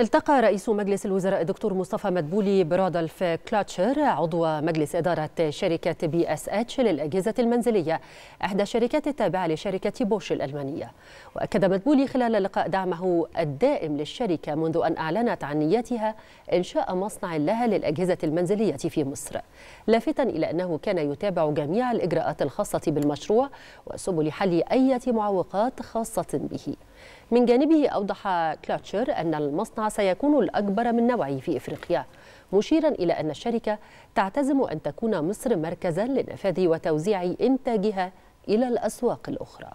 التقى رئيس مجلس الوزراء الدكتور مصطفى مدبولي برادلف كلاتشر عضو مجلس إدارة شركة بي اس اتش للأجهزة المنزلية إحدى الشركات التابعة لشركة بوش الألمانية وأكد مدبولي خلال اللقاء دعمه الدائم للشركة منذ أن أعلنت عن نيتها إنشاء مصنع لها للأجهزة المنزلية في مصر لافتا إلى أنه كان يتابع جميع الإجراءات الخاصة بالمشروع وسبل حل أي معوقات خاصة به من جانبه أوضح كلاتشر أن المصنع سيكون الأكبر من نوعه في إفريقيا مشيرا إلى أن الشركة تعتزم أن تكون مصر مركزا لنفاذ وتوزيع إنتاجها إلى الأسواق الأخرى